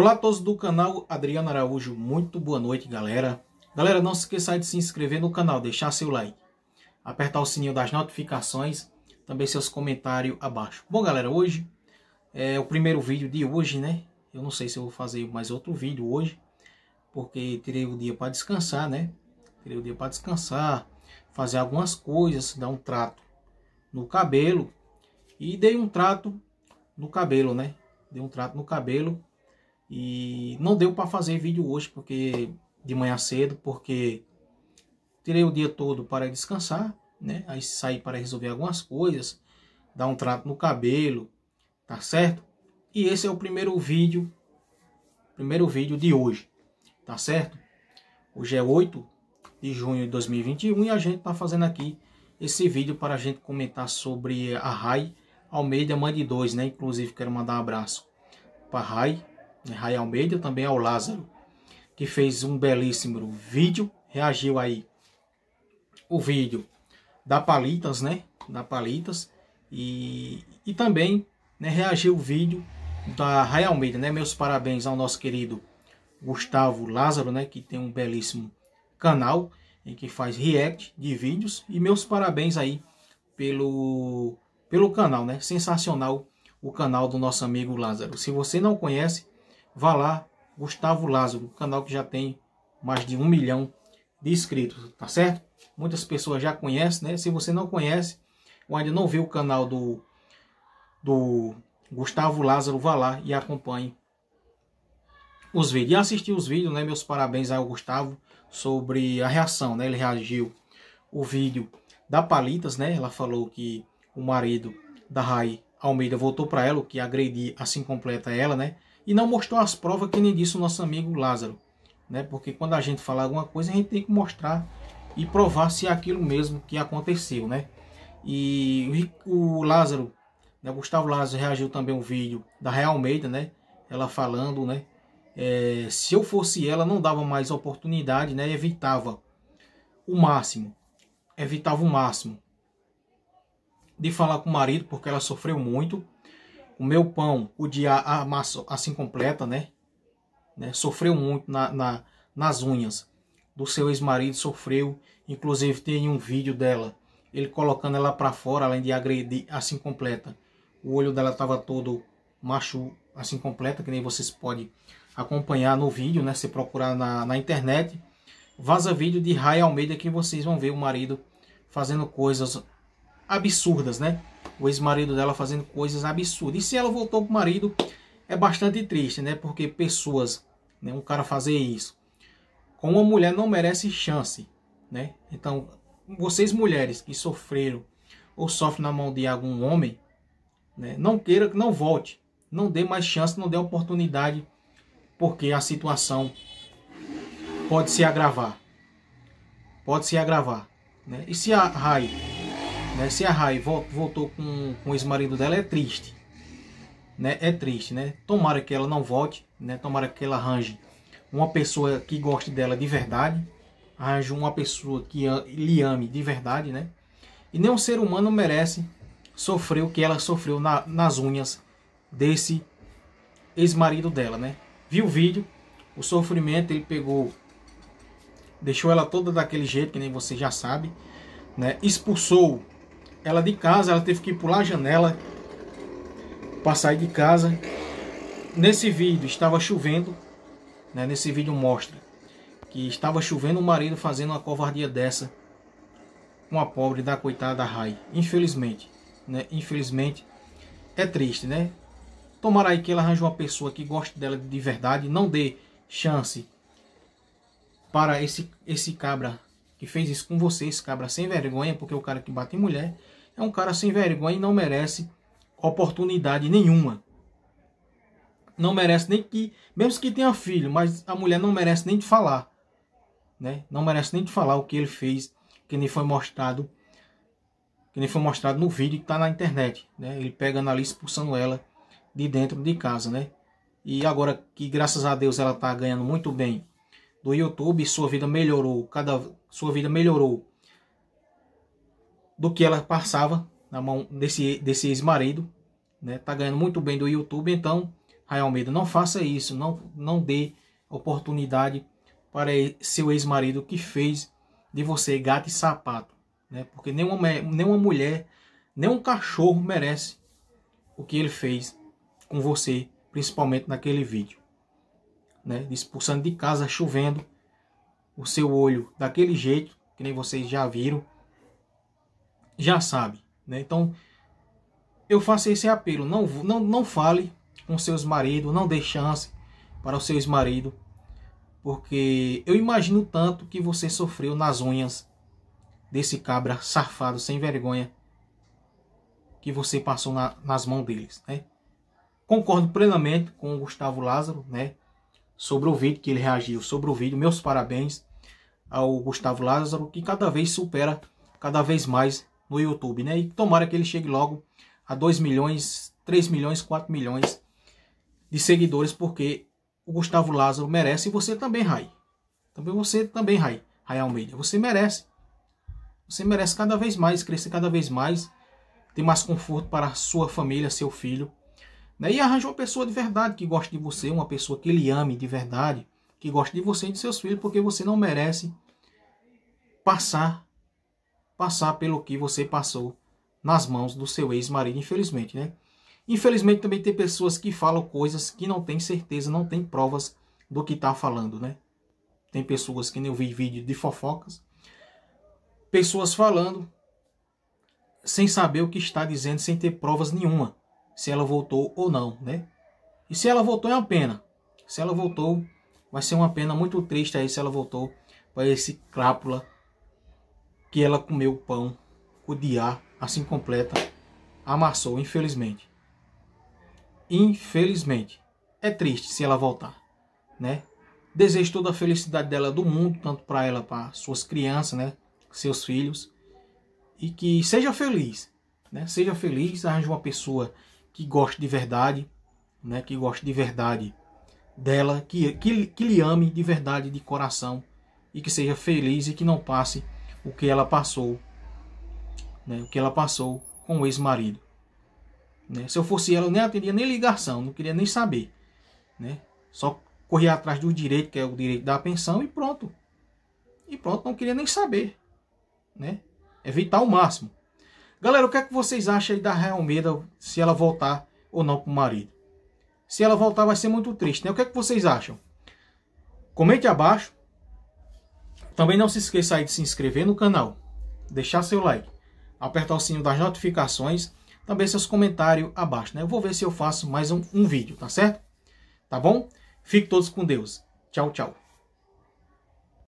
Olá a todos do canal Adriano Araújo, muito boa noite galera. Galera, não se esqueça de se inscrever no canal, deixar seu like, apertar o sininho das notificações, também seus comentários abaixo. Bom galera, hoje é o primeiro vídeo de hoje, né? Eu não sei se eu vou fazer mais outro vídeo hoje, porque tirei o dia para descansar, né? Tirei o dia para descansar, fazer algumas coisas, dar um trato no cabelo e dei um trato no cabelo, né? Dei um trato no cabelo e não deu para fazer vídeo hoje porque de manhã cedo, porque tirei o dia todo para descansar, né? Aí saí para resolver algumas coisas, dar um trato no cabelo, tá certo? E esse é o primeiro vídeo, primeiro vídeo de hoje, tá certo? Hoje é 8 de junho de 2021 e a gente tá fazendo aqui esse vídeo para a gente comentar sobre a RAI Almeida de dois né? Inclusive quero mandar um abraço para a RAI né? Ray Almeida, também ao Lázaro, que fez um belíssimo vídeo, reagiu aí o vídeo da Palitas, né? Da Palitas. E, e também né, reagiu o vídeo da Ray Almeida, né? Meus parabéns ao nosso querido Gustavo Lázaro, né? Que tem um belíssimo canal em que faz react de vídeos. E meus parabéns aí pelo, pelo canal, né? Sensacional o canal do nosso amigo Lázaro. Se você não conhece, vá lá, Gustavo Lázaro, canal que já tem mais de um milhão de inscritos, tá certo? Muitas pessoas já conhecem, né? Se você não conhece ou ainda não viu o canal do, do Gustavo Lázaro, vá lá e acompanhe os vídeos. E assistir os vídeos, né? Meus parabéns ao Gustavo sobre a reação, né? Ele reagiu o vídeo da Palitas, né? Ela falou que o marido da Rai Almeida voltou para ela, o que agredir assim completa ela, né? e não mostrou as provas que nem disse o nosso amigo Lázaro. Né? Porque quando a gente fala alguma coisa, a gente tem que mostrar e provar se é aquilo mesmo que aconteceu. Né? E o Lázaro, né? Gustavo Lázaro reagiu também um vídeo da Real Almeida, né? ela falando, né? É, se eu fosse ela, não dava mais oportunidade, né? evitava o máximo, evitava o máximo de falar com o marido, porque ela sofreu muito, o meu pão, o de a massa assim completa, né? né? Sofreu muito na, na, nas unhas do seu ex-marido, sofreu. Inclusive tem um vídeo dela, ele colocando ela para fora, além de agredir assim completa. O olho dela estava todo macho assim completa, que nem vocês podem acompanhar no vídeo, né? Se procurar na, na internet. Vaza vídeo de Ray Almeida que vocês vão ver o marido fazendo coisas absurdas, né? o ex-marido dela fazendo coisas absurdas. E se ela voltou pro o marido, é bastante triste, né? Porque pessoas, né, um cara fazer isso com uma mulher não merece chance, né? Então, vocês mulheres que sofreram ou sofrem na mão de algum homem, né, não queira que não volte, não dê mais chance, não dê oportunidade, porque a situação pode se agravar. Pode se agravar. Né? E se a raiva... Né? Se a Rai voltou com, com o ex-marido dela, é triste. Né? É triste, né? Tomara que ela não volte, né? Tomara que ela arranje uma pessoa que goste dela de verdade, arranje uma pessoa que lhe ame de verdade, né? E nenhum ser humano merece sofrer o que ela sofreu na, nas unhas desse ex-marido dela, né? Viu o vídeo, o sofrimento, ele pegou, deixou ela toda daquele jeito, que nem você já sabe, né? Expulsou ela de casa, ela teve que pular a janela para sair de casa. Nesse vídeo estava chovendo, né? nesse vídeo mostra que estava chovendo o marido fazendo uma covardia dessa com a pobre da coitada Rai. Infelizmente, né? Infelizmente é triste, né? Tomara aí que ela arranje uma pessoa que goste dela de verdade, não dê chance para esse esse cabra que fez isso com você, esse cabra sem vergonha, porque o cara que bate em mulher é um cara sem vergonha e não merece oportunidade nenhuma. Não merece nem que, mesmo que tenha filho, mas a mulher não merece nem de falar. Né? Não merece nem de falar o que ele fez, que nem foi mostrado, que nem foi mostrado no vídeo que está na internet. Né? Ele pegando ali, expulsando ela de dentro de casa. Né? E agora que, graças a Deus, ela está ganhando muito bem do YouTube, sua vida melhorou, cada sua vida melhorou do que ela passava na mão desse, desse ex-marido, né? Tá ganhando muito bem do YouTube, então, Raio Almeida, não faça isso, não, não dê oportunidade para seu ex-marido que fez de você gato e sapato, né? Porque nenhuma, nenhuma mulher, nenhum cachorro merece o que ele fez com você, principalmente naquele vídeo né, expulsando de casa, chovendo, o seu olho daquele jeito, que nem vocês já viram, já sabe. Né? Então, eu faço esse apelo, não, não, não fale com seus maridos, não dê chance para os seus maridos, porque eu imagino tanto que você sofreu nas unhas desse cabra safado, sem vergonha, que você passou na, nas mãos deles, né? Concordo plenamente com o Gustavo Lázaro, né? sobre o vídeo que ele reagiu, sobre o vídeo. Meus parabéns ao Gustavo Lázaro, que cada vez supera, cada vez mais no YouTube, né? E tomara que ele chegue logo a 2 milhões, 3 milhões, 4 milhões de seguidores, porque o Gustavo Lázaro merece e você também, Rai. Também você também, Rai, Rai Almeida. Você merece. Você merece cada vez mais, crescer cada vez mais, ter mais conforto para sua família, seu filho. Né? E arranja uma pessoa de verdade que goste de você, uma pessoa que lhe ame de verdade, que goste de você e de seus filhos, porque você não merece passar passar pelo que você passou nas mãos do seu ex-marido, infelizmente, né? Infelizmente também tem pessoas que falam coisas que não têm certeza, não têm provas do que está falando, né? Tem pessoas que nem eu vi vídeo de fofocas, pessoas falando sem saber o que está dizendo, sem ter provas nenhuma se ela voltou ou não, né? E se ela voltou é uma pena. Se ela voltou, vai ser uma pena muito triste aí se ela voltou para esse crápula que ela comeu o pão, o diá, assim completa, amassou, infelizmente. Infelizmente. É triste se ela voltar, né? Desejo toda a felicidade dela do mundo, tanto para ela, para suas crianças, né? Seus filhos. E que seja feliz, né? Seja feliz, arranje uma pessoa que goste de verdade, né, que goste de verdade dela, que, que, que lhe ame de verdade, de coração, e que seja feliz e que não passe o que ela passou, né, o que ela passou com o ex-marido. Né? Se eu fosse ela, eu nem atendia nem ligação, não queria nem saber. Né? Só corria atrás do direito, que é o direito da pensão, e pronto. E pronto, não queria nem saber. Né? Evitar o máximo. Galera, o que é que vocês acham aí da Realmeida Almeida se ela voltar ou não com o marido? Se ela voltar vai ser muito triste, né? O que é que vocês acham? Comente abaixo. Também não se esqueça aí de se inscrever no canal, deixar seu like, apertar o sininho das notificações, também seus comentários abaixo, né? Eu vou ver se eu faço mais um, um vídeo, tá certo? Tá bom? Fique todos com Deus. Tchau, tchau.